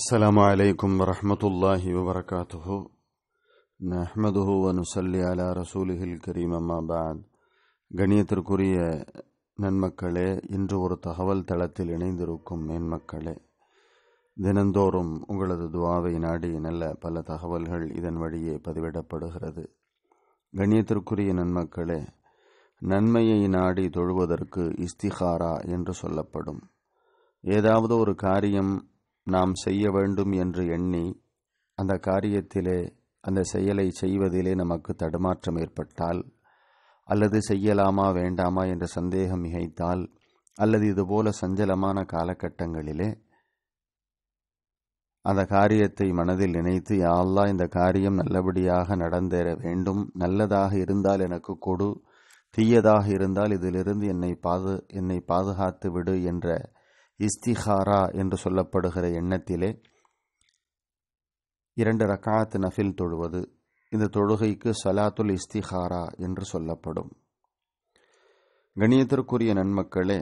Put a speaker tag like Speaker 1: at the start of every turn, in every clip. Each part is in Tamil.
Speaker 1: السلام عليكم ورحمة الله وبركاته نحمده ونصلي على رسوله الكريم ما بعد கணியத்திற்குரிய நன்மக்களே இன்று ஒரு தகவல் தளத்தில் இணைந்திருக்கும் மேன்மக்களே தினந்தோறும் உங்களது துவாவை நாடி நல்ல பல தகவல்கள் இதன் வழியே பதிவிடப்படுகிறது கணியத்திற்குரிய நன்மக்களே நன்மையை நாடி தொழுவதற்கு இஸ்திகாரா என்று சொல்லப்படும் ஏதாவது ஒரு காரியம் நாம் செய்ய வேண்டும் என்று எண்ணி அந்த காரியத்திலே அந்த செயலை செய்வதிலே நமக்கு தடுமாற்றம் ஏற்பட்டால் அல்லது செய்யலாமா வேண்டாமா என்ற சந்தேகம் மிகைத்தால் அல்லது இதுபோல சஞ்சலமான காலகட்டங்களிலே அந்த காரியத்தை மனதில் நினைத்து யாழ்லா இந்த காரியம் நல்லபடியாக நடந்தேற வேண்டும் நல்லதாக இருந்தால் எனக்கு கொடு தீயதாக இருந்தால் இதிலிருந்து என்னை பாது என்னை பாதுகாத்து விடு என்ற இஸ்திஹாரா என்று சொல்லப்படுகிற எண்ணத்திலே இரண்டு ரக்காத் நஃபில் தொழுவது இந்த தொழுகைக்கு சலாத்துல் இஸ்திஹாரா என்று சொல்லப்படும் கணியத்திற்குரிய நன்மக்களே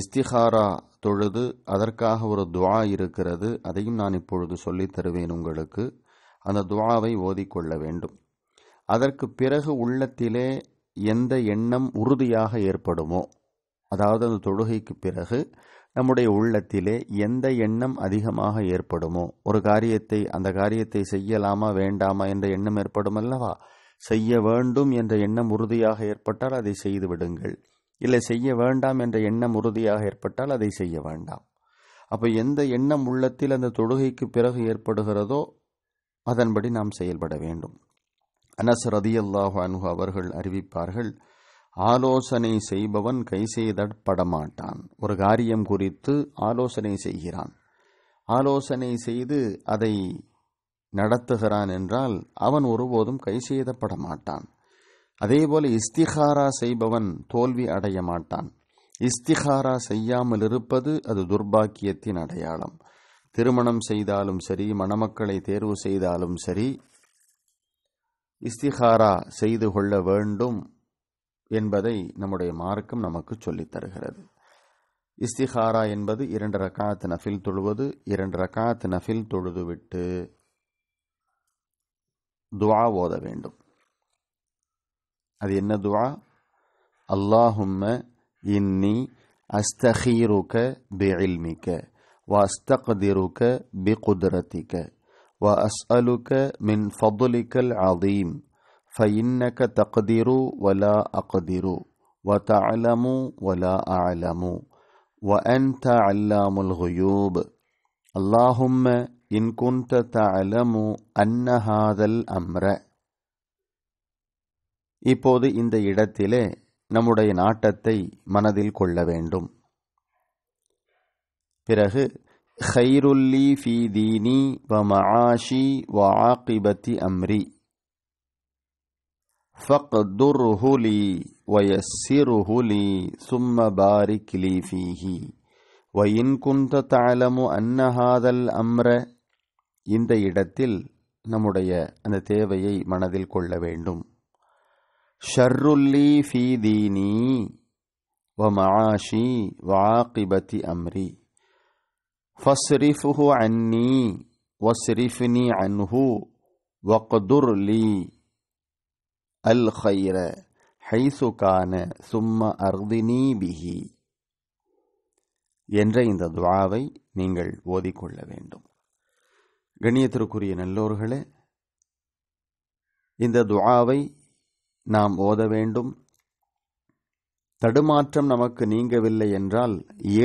Speaker 1: இஸ்திஹாரா தொழுது அதற்காக ஒரு துவா இருக்கிறது அதையும் நான் இப்பொழுது சொல்லித் தருவேன் உங்களுக்கு அந்த துவாவை ஓதிக்கொள்ள வேண்டும் அதற்கு பிறகு உள்ளத்திலே எந்த எண்ணம் உறுதியாக ஏற்படுமோ அதாவது அந்த தொழுகைக்கு பிறகு நம்முடைய உள்ளத்திலே எந்த எண்ணம் அதிகமாக ஏற்படுமோ ஒரு காரியத்தை அந்த காரியத்தை செய்யலாமா வேண்டாமா என்ற எண்ணம் ஏற்படும் அல்லவா செய்ய வேண்டும் என்ற எண்ணம் உறுதியாக ஏற்பட்டால் அதை செய்து விடுங்கள் இல்லை செய்ய வேண்டாம் என்ற எண்ணம் உறுதியாக ஏற்பட்டால் அதை செய்ய வேண்டாம் அப்போ எந்த எண்ணம் உள்ளத்தில் அந்த தொழுகைக்கு பிறகு ஏற்படுகிறதோ அதன்படி நாம் செயல்பட வேண்டும் அனஸ் ரதியல்லாஹு அனுகு அவர்கள் அறிவிப்பார்கள் ஆலோசனை செய்பவன் கை செய்தப்படமாட்டான் ஒரு காரியம் குறித்து ஆலோசனை செய்கிறான் ஆலோசனை செய்து அதை நடத்துகிறான் என்றால் அவன் ஒருபோதும் கை செய்தப்படமாட்டான் அதே அதேபோல இஸ்திகாரா செய்பவன் தோல்வி அடைய மாட்டான் இஸ்திகாரா செய்யாமல் இருப்பது அது துர்பாக்கியத்தின் அடையாளம் திருமணம் செய்தாலும் சரி மணமக்களை தேர்வு செய்தாலும் சரி இஸ்திகாரா செய்து கொள்ள வேண்டும் என்பதை நம்முடைய மார்க்கம் நமக்கு சொல்லித் தருகிறது இஸ்திஹாரா என்பது இரண்டு ரக்காத்து நஃபில் தொழுவது இரண்டு ரக்காத்து நஃபில் தொழுதுவிட்டு துவா ஓத வேண்டும் அது என்ன துவா அல்லாஹும்ம இன்னி அஸ்தகீருக்க பி இல்மிக்க வ அஸ் وأسألك من فضلك العظيم فإنك تقدر ولا أقدر وتعلم ولا أعلم وأنت علام الغيوب اللهم إن كنت تعلم أن هذا الأمر இப்போது இந்த இடத்திலே நம்முடைய நாட்டத்தை மனதில் கொள்ள வேண்டும் பிறகு ஹைருல்லி ஃபி தீனி வ மஆஷி வ ஆகிபத்தி அம்ரி ஃபக்துர்ஹு லி வயஸ்ஸிருஹு சும்ம பாரிக் லி ஃபீஹி வயின் குந்த தாளமு அன்னஹாதல் அம்ர இந்த இடத்தில் நம்முடைய அந்த தேவையை மனதில் கொள்ள வேண்டும் ஷர்ருல்லி ஃபீதீனி வ மாஷி வாக்கிபதி அம்ரி ஃபஸ்ரிஃபுஹு அன்னி வஸ்ரிஃபினி அன்ஹு வக்துர் அல் ஹைர ஹைசுகான சும்ம அர்தினி என்ற இந்த துவாவை நீங்கள் ஓதிக்கொள்ள வேண்டும் கணியத்திற்குரிய நல்லோர்களே இந்த துவாவை நாம் ஓத வேண்டும் தடுமாற்றம் நமக்கு நீங்கவில்லை என்றால்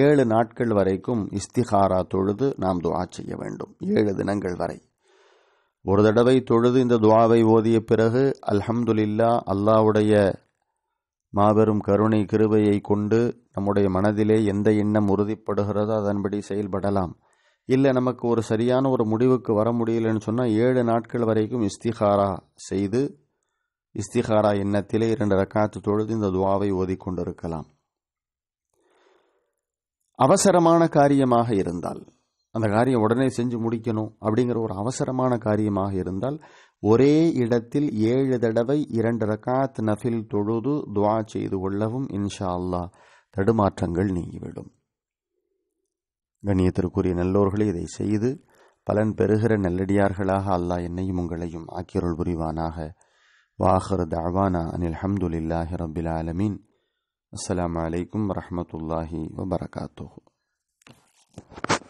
Speaker 1: ஏழு நாட்கள் வரைக்கும் இஸ்திகாரா தொழுது நாம் துவா செய்ய வேண்டும் ஏழு தினங்கள் வரை ஒரு தடவை தொழுது இந்த துவாவை ஓதிய பிறகு அல்ஹம்துலில்லா அல்லாவுடைய மாபெரும் கருணை கிருபையை கொண்டு நம்முடைய மனதிலே எந்த எண்ணம் உறுதிப்படுகிறதோ அதன்படி செயல்படலாம் இல்லை நமக்கு ஒரு சரியான ஒரு முடிவுக்கு வர முடியலன்னு சொன்னால் ஏழு நாட்கள் வரைக்கும் இஸ்திகாரா செய்து இஸ்திகாரா எண்ணத்திலே இரண்டு ரக்காத்து தொழுது இந்த துவாவை ஓதிக்கொண்டிருக்கலாம் அவசரமான காரியமாக இருந்தால் அந்த காரியம் உடனே செஞ்சு முடிக்கணும் அப்படிங்கிற ஒரு அவசரமான காரியமாக இருந்தால் ஒரே இடத்தில் ஏழு தடவை இரண்டு ரக்காத் நஃபில் தொழுது துவா செய்து கொள்ளவும் இன்ஷா அல்லா தடுமாற்றங்கள் நீங்கிவிடும் கண்ணியத்திற்குரிய நல்லோர்களே இதை செய்து பலன் பெறுகிற நல்லடியார்களாக அல்லாஹ் என்னையும் உங்களையும் ஆக்கியருள் புரிவானாக வாஹர் தாவானா அனில் ஹம்துலில்லாஹி ரபில் ஆலமீன் அஸ்லாம் வலைக்கம் வரமத்துல்லாஹி வபரகாத்து